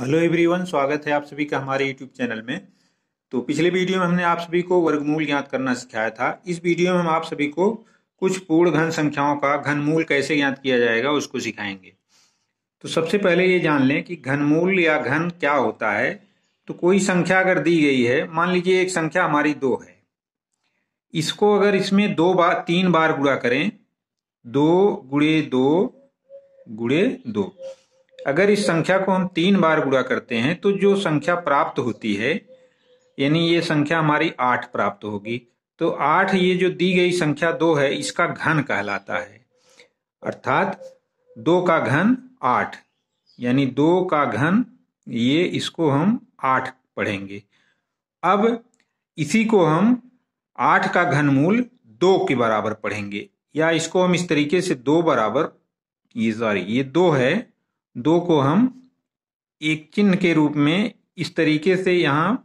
hello everyone स्वागत है आप सभी का हमारे यूट्यूब चैनल में तो पिछले वीडियो में हमने आप सभी को वर्गमूल ज्ञात करना सिखाया था इस वीडियो में हम आप सभी को कुछ पूर्ण घन संख्याओं का घनमूल कैसे ज्ञात किया जाएगा उसको सिखाएंगे तो सबसे पहले ये जान लें कि घनमूल या घन क्या होता है तो कोई संख्या अगर दी गई है मान लीजिए एक संख्या हमारी दो है इसको अगर इसमें दो बार तीन बार गुड़ा करें दो गुड़े दो गुड़े दो अगर इस संख्या को हम तीन बार गुणा करते हैं तो जो संख्या प्राप्त होती है यानी ये संख्या हमारी आठ प्राप्त होगी तो आठ ये जो दी गई संख्या दो है इसका घन कहलाता है अर्थात दो का घन आठ यानी दो का घन ये इसको हम आठ पढ़ेंगे अब इसी को हम आठ का घनमूल दो के बराबर पढ़ेंगे या इसको हम इस तरीके से दो बराबर ये सॉरी ये दो है दो को हम एक चिन्ह के रूप में इस तरीके से यहाँ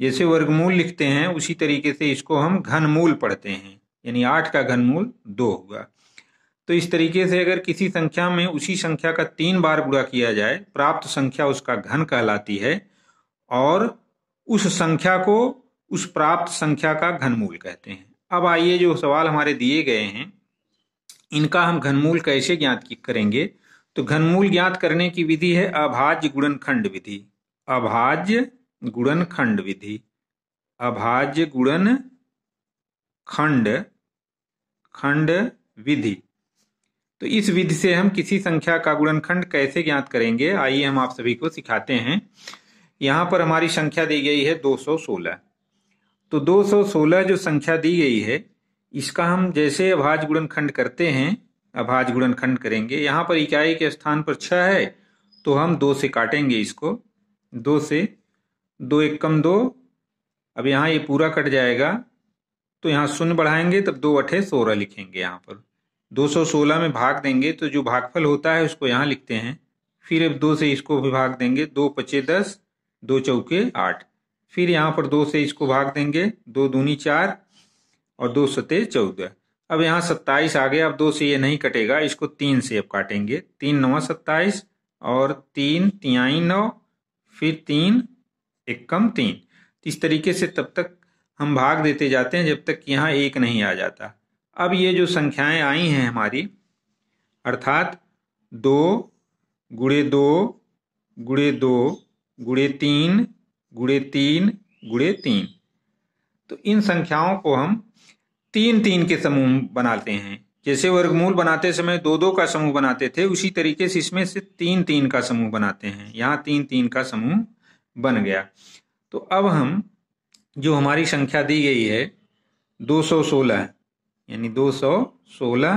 जैसे वर्गमूल लिखते हैं उसी तरीके से इसको हम घनमूल पढ़ते हैं यानी आठ का घनमूल दो हुआ तो इस तरीके से अगर किसी संख्या में उसी संख्या का तीन बार गुणा किया जाए प्राप्त संख्या उसका घन कहलाती है और उस संख्या को उस प्राप्त संख्या का घनमूल कहते हैं अब आइए जो सवाल हमारे दिए गए हैं इनका हम घनमूल कैसे ज्ञात करेंगे तो घनमूल ज्ञात करने की विधि है अभाज्य गुणनखंड विधि अभाज्य गुणनखंड विधि अभाज्य गुणन खंड खंड विधि तो इस विधि से हम किसी संख्या का गुणनखंड कैसे ज्ञात करेंगे आइए हम आप सभी को सिखाते हैं यहां पर हमारी संख्या दी गई है 216 तो 216 जो संख्या दी गई है इसका हम जैसे अभाज गुणनखंड करते हैं अभाज गुणनखंड करेंगे यहाँ पर इकाई के स्थान पर छ है तो हम दो से काटेंगे इसको दो से दो एक कम दो अब यहाँ ये पूरा कट जाएगा तो यहाँ शून्य बढ़ाएंगे तब दो अठे सोलह लिखेंगे यहाँ पर दो सौ सोलह में भाग देंगे तो जो भागफल होता है उसको यहाँ लिखते हैं फिर अब दो से इसको भी भाग देंगे दो पचे दस दो चौके आठ फिर यहाँ पर दो से इसको भाग देंगे दो दूनी चार और दो सते चौदह अब यहाँ सत्ताईस आ गया अब दो से ये नहीं कटेगा इसको तीन से अब काटेंगे तीन नौ सत्ताईस और तीन तिहाई नौ फिर तीन एकम तीन तो इस तरीके से तब तक हम भाग देते जाते हैं जब तक यहाँ एक नहीं आ जाता अब ये जो संख्याएं आई हैं हमारी अर्थात दो गुड़े दो गुड़े दो गुड़े तीन गुड़े तीन गुड़े तीन तो इन संख्याओं को हम तीन तीन के समूह बनाते हैं जैसे वर्गमूल बनाते समय दो दो का समूह बनाते थे उसी तरीके से इसमें से तीन तीन का समूह बनाते हैं यहाँ तीन तीन का समूह बन गया तो अब हम जो हमारी संख्या दी गई है 216 यानी 216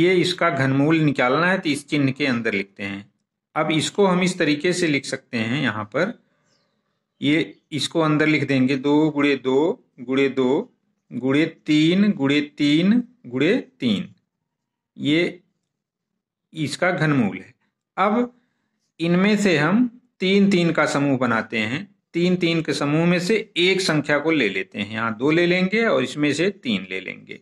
ये इसका घनमूल निकालना है तो इस चिन्ह के अंदर लिखते हैं अब इसको हम इस तरीके से लिख सकते हैं यहाँ पर ये इसको अंदर लिख देंगे दो गुड़े दो गुड़े दो गुड़े तीन गुड़े तीन गुड़े तीन ये इसका घनमूल है अब इनमें से हम तीन तीन का समूह बनाते हैं तीन तीन के समूह में से एक संख्या को ले लेते हैं यहाँ दो ले लेंगे और इसमें से तीन ले लेंगे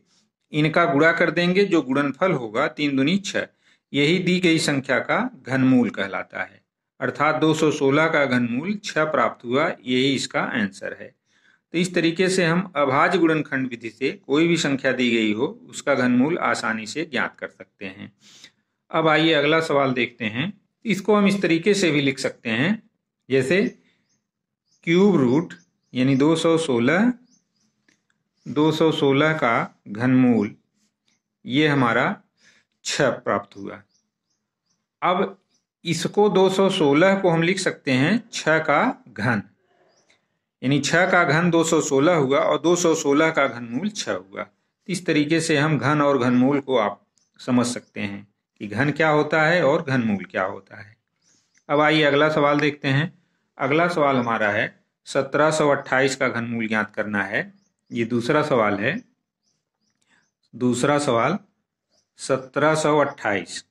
इनका गुड़ा कर देंगे जो गुणनफल होगा तीन दुनी छ यही दी गई संख्या का घनमूल कहलाता है अर्थात 216 का घनमूल 6 प्राप्त हुआ यही इसका आंसर है तो इस तरीके से हम अभाज्य गुणनखंड विधि से कोई भी संख्या दी गई हो उसका घनमूल आसानी से ज्ञात कर सकते हैं अब आइए अगला सवाल देखते हैं इसको हम इस तरीके से भी लिख सकते हैं जैसे क्यूब रूट यानी 216 216 का घनमूल ये हमारा छ प्राप्त हुआ अब इसको 216 को हम लिख सकते हैं छ का घन यानी छ का घन 216 हुआ और 216 का घनमूल छ हुआ तो इस तरीके से हम घन और घनमूल को आप समझ सकते हैं कि घन क्या होता है और घनमूल क्या होता है अब आइए अगला सवाल देखते हैं अगला सवाल हमारा है 1728 का घनमूल ज्ञात करना है ये दूसरा सवाल है दूसरा सवाल 1728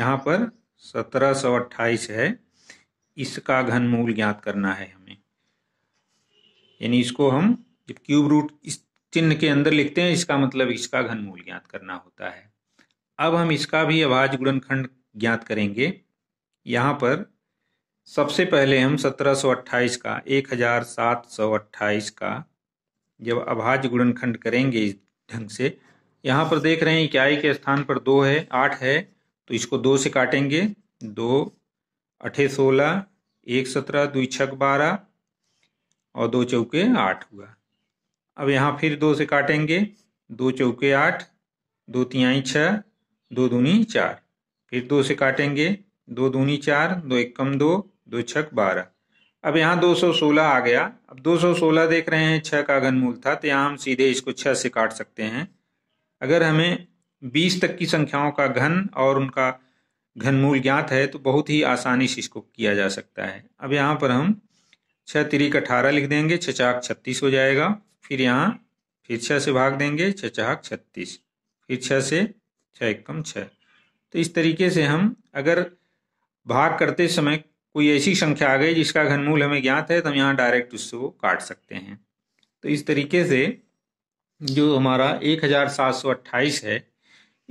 यहाँ पर 1728 है इसका घनमूल ज्ञात करना है हमें यानी इसको हम जब क्यूब रूट इस चिन्ह के अंदर लिखते हैं इसका मतलब इसका घनमूल ज्ञात करना होता है अब हम इसका भी अभाज गुणनखंड ज्ञात करेंगे यहाँ पर सबसे पहले हम 1728 का 1728 का जब अभाज गुणनखंड करेंगे इस ढंग से यहाँ पर देख रहे हैं इकाई के स्थान पर दो है आठ है तो इसको दो से काटेंगे दो अठे सोलह एक सत्रह दुई छक बारह और दो चौके आठ हुआ अब यहाँ फिर दो से काटेंगे दो चौके आठ दो तिहाई छः दो दूनी चार फिर दो से काटेंगे दो दूनी चार दो एक कम दो दो छक बारह अब यहाँ दो सौ सोलह आ गया अब दो सौ सोलह देख रहे हैं छः का घनमूल था तो यहाँ हम सीधे इसको छः से काट सकते हैं अगर हमें बीस तक की संख्याओं का घन और उनका घनमूल ज्ञात है तो बहुत ही आसानी से इसको किया जा सकता है अब यहाँ पर हम छः तिरिक अठारह लिख देंगे छचाक छत्तीस हो जाएगा फिर यहाँ फिर छः से भाग देंगे छचाक छत्तीस फिर छः से छः एकम छः तो इस तरीके से हम अगर भाग करते समय कोई ऐसी संख्या आ गई जिसका घनमूल हमें ज्ञात है तो हम यहाँ डायरेक्ट उससे वो काट सकते हैं तो इस तरीके से जो हमारा एक हजार सात सौ अट्ठाईस है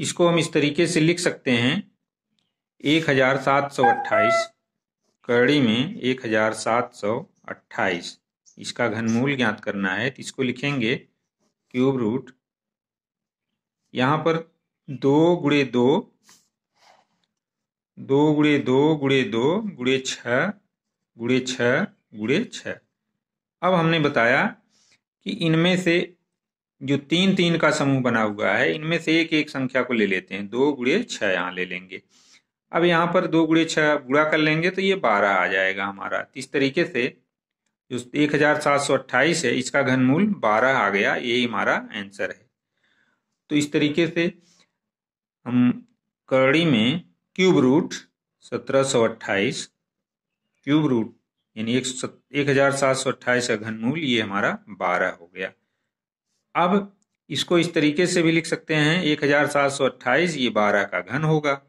इसको हम इस तरीके से लिख सकते हैं एक हजार सात सौ अट्ठाईस कड़ी में एक हजार सात सौ अट्ठाईस इसका घनमूल ज्ञात करना है तो इसको लिखेंगे क्यूब रूट यहाँ पर दो गुड़े दो दो गुड़े दो गुड़े दो गुड़े छ गुड़े छ गुड़े छ अब हमने बताया कि इनमें से जो तीन तीन का समूह बना हुआ है इनमें से एक एक संख्या को ले लेते हैं दो गुड़े छ यहाँ ले लेंगे अब यहाँ पर दो गुड़े छः गुड़ा कर लेंगे तो ये बारह आ जाएगा हमारा तो इस तरीके से एक हजार सात सौ अट्ठाईस है इसका घनमूल बारह आ गया ये हमारा आंसर है तो इस तरीके से हम करड़ी में क्यूब रूट सत्रह सौ अट्ठाईस क्यूब रूट यानी एक एक हजार सात सौ अट्ठाईस का घनमूल ये हमारा बारह हो गया अब इसको इस तरीके से भी लिख सकते हैं एक हजार सात सौ अट्ठाईस ये बारह का घन होगा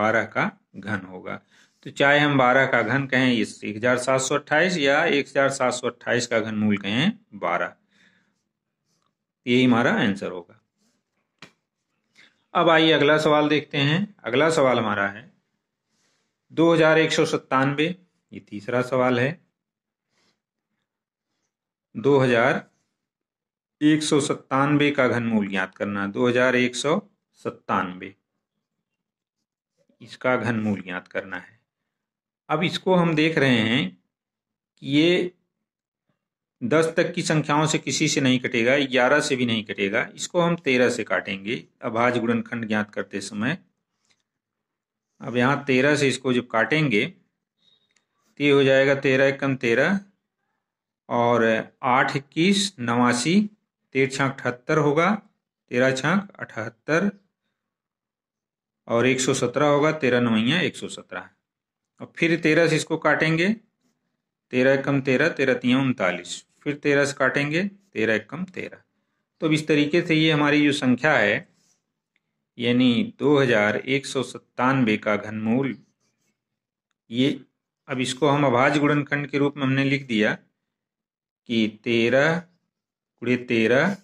बारह का घन होगा तो चाहे हम बारह का घन कहें इस एक हजार सात सौ अट्ठाईस या एक हजार सात सौ अट्ठाईस का घन मूल कहें बारह यही हमारा आंसर होगा अब आइए अगला सवाल देखते हैं अगला सवाल हमारा है दो हजार एक सौ सत्तानवे ये तीसरा सवाल है दो हजार एक सौ सत्तानवे का घनमूल ज्ञात करना दो हजार एक सौ सत्तानवे इसका घनमूल ज्ञात करना है अब इसको हम देख रहे हैं कि ये दस तक की संख्याओं से किसी से नहीं कटेगा ग्यारह से भी नहीं कटेगा इसको हम तेरह से काटेंगे अभाज गुणनखंड ज्ञात करते समय अब यहाँ तेरह से इसको जब काटेंगे तो ये हो जाएगा तेरह एकम तेरह और आठ इक्कीस नवासी तेरह छाक अठहत्तर होगा तेरह छाक अठहत्तर और एक सौ सत्रह होगा तेरह नवैया एक सौ सत्रह और फिर तेरह से इसको काटेंगे तेरह एकम तेरह तेरह तीन उनतालीस फिर तेरह से काटेंगे तेरह एकम तेरह तो अब इस तरीके से ये हमारी जो संख्या है यानी दो हजार एक सौ सत्तानवे का घनमूल ये अब इसको हम अभाज गुणनखंड के रूप में हमने लिख दिया कि तेरह गुड़े तेरह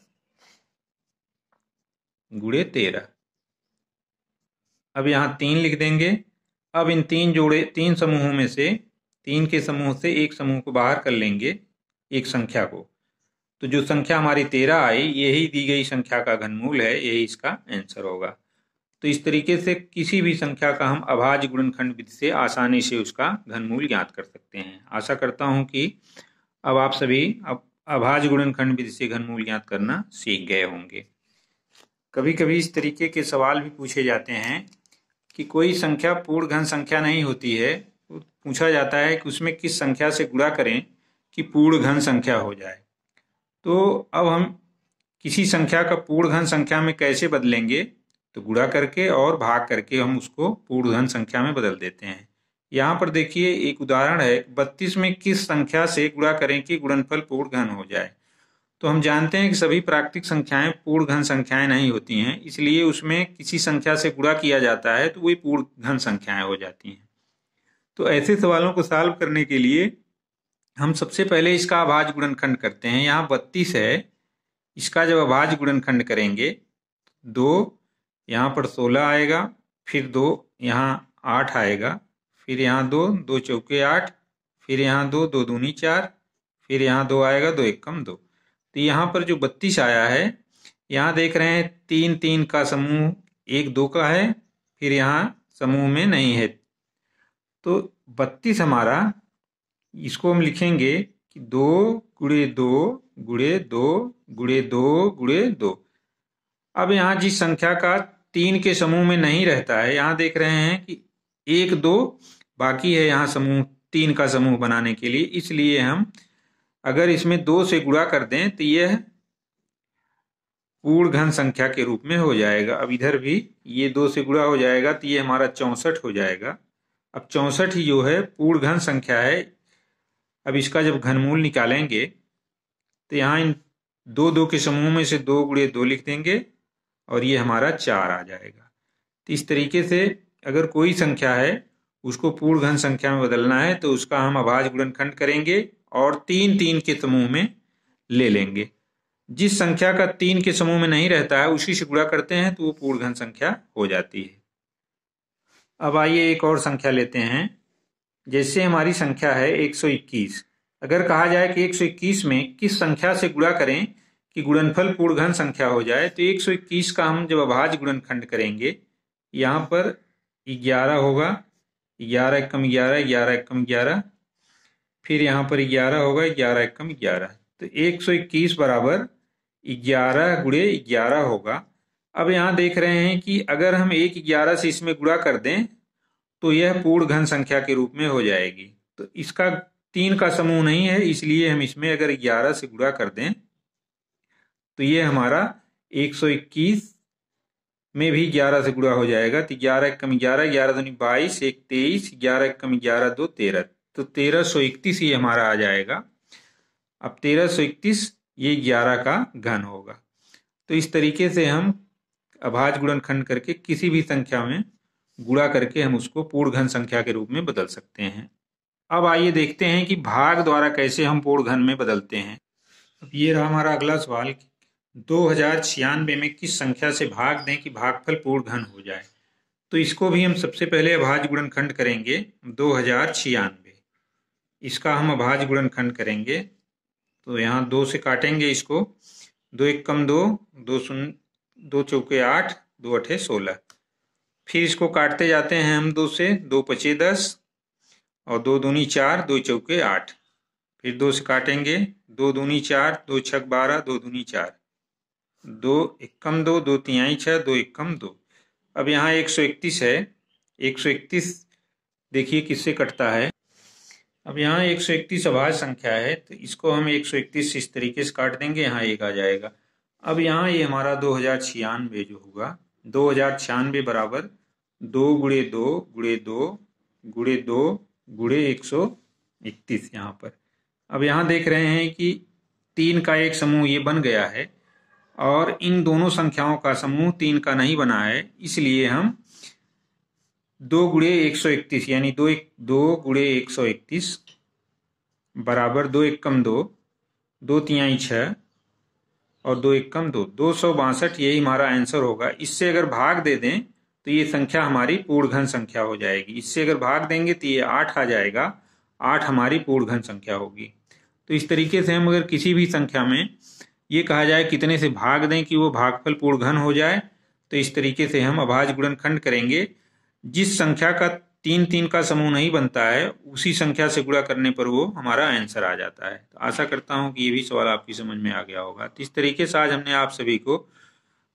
गुड़े तेरह अब यहाँ तीन लिख देंगे अब इन तीन जोड़े तीन समूहों में से तीन के समूह से एक समूह को बाहर कर लेंगे एक संख्या को तो जो संख्या हमारी तेरह आई यही दी गई संख्या का घनमूल है यही इसका आंसर होगा तो इस तरीके से किसी भी संख्या का हम अभाज्य गुणनखंड विधि से आसानी से उसका घनमूल ज्ञात कर सकते हैं आशा करता हूँ कि अब आप सभी अब अभाज्य गुणनखंड विधि से घनमूल ज्ञात करना सीख गए होंगे कभी कभी इस तरीके के सवाल भी पूछे जाते हैं कि कोई संख्या पूर्ण घन संख्या नहीं होती है तो पूछा जाता है कि उसमें किस संख्या से गुणा करें कि पूर्ण घन संख्या हो जाए तो अब हम किसी संख्या का पूर्ण घन संख्या में कैसे बदलेंगे तो गुणा करके और भाग करके हम उसको पूर्ण घन संख्या में बदल देते हैं यहाँ पर देखिए एक उदाहरण है बत्तीस में किस संख्या से गुणा करें कि गुणनफल पूर्ण घन हो जाए तो हम जानते हैं कि सभी प्राकृतिक संख्याएं पूर्ण घन संख्याएं नहीं होती हैं इसलिए उसमें किसी संख्या से गुणा किया जाता है तो वही पूर्ण घन संख्याएं हो जाती हैं तो ऐसे सवालों को सॉल्व करने के लिए हम सबसे पहले इसका आभाज गुणनखंड करते हैं यहाँ बत्तीस है इसका जब आभाज गुणनखंड करेंगे दो यहाँ पर सोलह आएगा फिर दो यहाँ आठ आएगा फिर यहाँ दो दो चौके आठ फिर यहाँ दो दो दूनी चार फिर यहाँ दो आएगा दो एक कम दो तो यहाँ पर जो बत्तीस आया है यहाँ देख रहे हैं तीन तीन का समूह एक दो का है फिर यहाँ समूह में नहीं है तो बत्तीस हमारा इसको हम लिखेंगे कि दो गुड़े दो गुड़े दो गुड़े दो गुड़े दो अब यहाँ जिस संख्या का तीन के समूह में नहीं रहता है यहाँ देख रहे हैं कि एक दो बाकी है यहाँ समूह तीन का समूह बनाने के लिए इसलिए हम अगर इसमें दो से गुणा कर दें तो यह पूर्ण घन संख्या के रूप में हो जाएगा अब इधर भी ये दो से गुणा हो जाएगा तो ये हमारा चौंसठ हो जाएगा अब चौंसठ जो है पूर्ण घन संख्या है अब इसका जब घनमूल निकालेंगे तो यहाँ इन दो दो के समूह में से दो गुड़े दो लिख देंगे और ये हमारा चार आ जाएगा तो इस तरीके से अगर कोई संख्या है उसको पूर्ण घन संख्या में बदलना है तो उसका हम अभाज गुणनखंड करेंगे और तीन तीन के समूह में ले लेंगे जिस संख्या का तीन के समूह में नहीं रहता है उसी से गुणा करते हैं तो वो पूर्ण घन संख्या हो जाती है अब आइए एक और संख्या लेते हैं जैसे हमारी संख्या है 121 अगर कहा जाए कि 121 में किस संख्या से गुणा करें कि गुणनफल पूर्ण घन संख्या हो जाए तो 121 का हम जब अभाज गुणनखंड करेंगे यहाँ पर ग्यारह होगा ग्यारह एकम ग्यारह ग्यारह एकम ग्यारह फिर यहाँ पर ग्यारह होगा ग्यारह एकम ग्यारह तो एक सौ इक्कीस बराबर ग्यारह गुड़े ग्यारह होगा अब यहाँ देख रहे हैं कि अगर हम एक ग्यारह से इसमें गुड़ा कर दें तो यह पूर्ण घन संख्या के रूप में हो जाएगी तो इसका तीन का समूह नहीं है इसलिए हम इसमें अगर ग्यारह से गुड़ा कर दें तो ये हमारा एक सौ इक्कीस में भी ग्यारह से गुड़ा हो जाएगा तो ग्यारह कम ग्यारह ग्यारह दूनी बाईस एक तेईस ग्यारह कम ग्यारह दो तेरह तो तेरह सौ इकतीस ये हमारा आ जाएगा अब तेरह सौ इकतीस ये ग्यारह का घन होगा तो इस तरीके से हम अभाज गुणनखंड करके किसी भी संख्या में गुणा करके हम उसको पूर्ण घन संख्या के रूप में बदल सकते हैं अब आइए देखते हैं कि भाग द्वारा कैसे हम पूर्ण घन में बदलते हैं अब ये रहा हमारा अगला सवाल दो हजार छियानवे में किस संख्या से भाग दें कि भागफल पूर्ण घन हो जाए तो इसको भी हम सबसे पहले अभाज गुणनखंड करेंगे दो हजार छियानवे इसका हम अभाज गुणनखंड करेंगे तो यहाँ दो से काटेंगे इसको दो एक कम दो दो शून्य दो चौके आठ दो अठे सोलह फिर इसको काटते जाते हैं हम दो से दो पचे दस और दो दूनी चार दो चौके आठ फिर दो से काटेंगे दो दूनी चार दो छक बारह दो दूनी चार दो इक्कम दो दो तिहाई छः दो इक्कम दो अब यहाँ एक सौ इकतीस है एक सौ इकतीस देखिए किससे कटता है अब यहाँ एक सौ इकतीस अभाज संख्या है तो इसको हम एक सौ इकतीस इस तरीके से काट देंगे यहाँ एक आ जाएगा अब यहाँ ये यह हमारा दो हजार छियानवे जो होगा दो हजार छियानवे बराबर दो गुड़े दो गुड़े दो गुड़े दो गुड़े एक सौ इकतीस यहाँ पर अब यहाँ देख रहे हैं कि तीन का एक समूह ये बन गया है और इन दोनों संख्याओं का समूह तीन का नहीं बना है इसलिए हम दो गुड़े एक सौ इकतीस यानी दो एक दो गुड़े एक सौ इकतीस बराबर दो एक कम दो दो तिहाई छः और दो एक कम दो दो सौ बासठ यही हमारा आंसर होगा इससे अगर भाग दे दें तो ये संख्या हमारी पूर्ण घन संख्या हो जाएगी इससे अगर भाग देंगे तो ये आठ आ जाएगा आठ हमारी पूर्ण घन संख्या होगी तो इस तरीके से हम अगर किसी भी संख्या में ये कहा जाए कितने से भाग दें कि वो भागफल पूर्ण घन हो जाए तो इस तरीके से हम अभाज गुणनखंड खंड करेंगे जिस संख्या का तीन तीन का समूह नहीं बनता है उसी संख्या से गुणा करने पर वो हमारा आंसर आ जाता है तो आशा करता हूँ कि ये भी सवाल आपकी समझ में आ गया होगा तो इस तरीके से आज हमने आप सभी को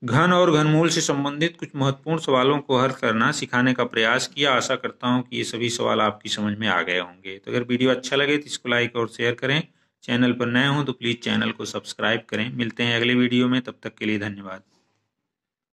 घन और घनमूल से संबंधित कुछ महत्वपूर्ण सवालों को हल करना सिखाने का प्रयास किया आशा करता हूँ कि ये सभी सवाल आपकी समझ में आ गए होंगे तो अगर वीडियो अच्छा लगे तो इसको लाइक और शेयर करें चैनल पर नए हों तो प्लीज़ चैनल को सब्सक्राइब करें मिलते हैं अगले वीडियो में तब तक के लिए धन्यवाद